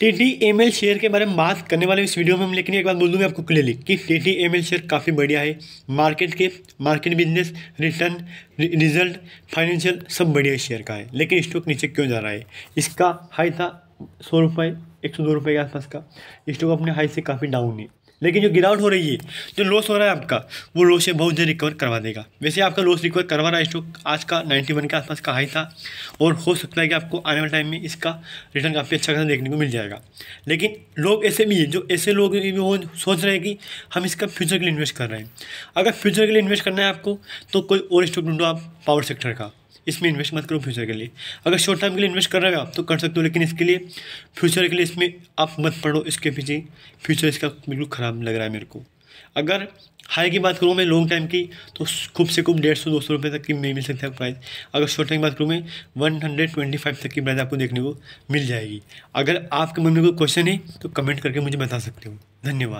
T T M L share के बारे में बात करने वाले इस वीडियो में हम लेकिन एक बात बोल दूँगी आपको क्लियरली कि T T M L share काफ़ी बढ़िया है मार्केट के market business return result financial सब बढ़िया शेयर का है लेकिन स्टॉक नीचे क्यों जा रहा है इसका हाई था सौ रुपये एक सौ दो रुपये के आसपास का स्टॉक अपने हाई से काफ़ी डाउन है लेकिन जो गिराउट हो रही है जो लॉस हो रहा है आपका वो लॉस से बहुत जल्दी रिकवर करवा देगा वैसे आपका लॉस रिकवर करवा रहा है स्टॉक आज का 91 के आसपास का हाई था और हो सकता है कि आपको आने वाले टाइम में इसका रिटर्न काफ़ी अच्छा खासा देखने को मिल जाएगा लेकिन लोग ऐसे भी e हैं जो ऐसे लोग वो सोच रहे हैं कि हम इसका फ्यूचर के लिए इन्वेस्ट कर रहे हैं अगर फ्यूचर के लिए इन्वेस्ट करना है आपको तो कोई और स्टॉक ढूंढो आप पावर सेक्टर का इसमें इन्वेस्ट मत करो फ्यूचर के लिए अगर शॉर्ट टर्म के लिए इन्वेस्ट कर रहे हो आप तो कर सकते हो लेकिन इसके लिए फ्यूचर के लिए इसमें आप मत पढ़ो इसके पीछे फ्यूचर इसका बिल्कुल ख़राब लग रहा है मेरे को अगर हाई की बात करूँ मैं लॉन्ग टाइम की तो खूब से खूब डेढ़ सौ दो सौ रुपये तक की मिल सकता है प्राइस अगर शॉर्ट टाइम की बात करूँ मैं वन हंड्रेड ट्वेंटी फाइव तक की प्राइस आपको देखने को मिल जाएगी अगर आपके मन में कोई क्वेश्चन है तो कमेंट करके मुझे बता सकते हो धन्यवाद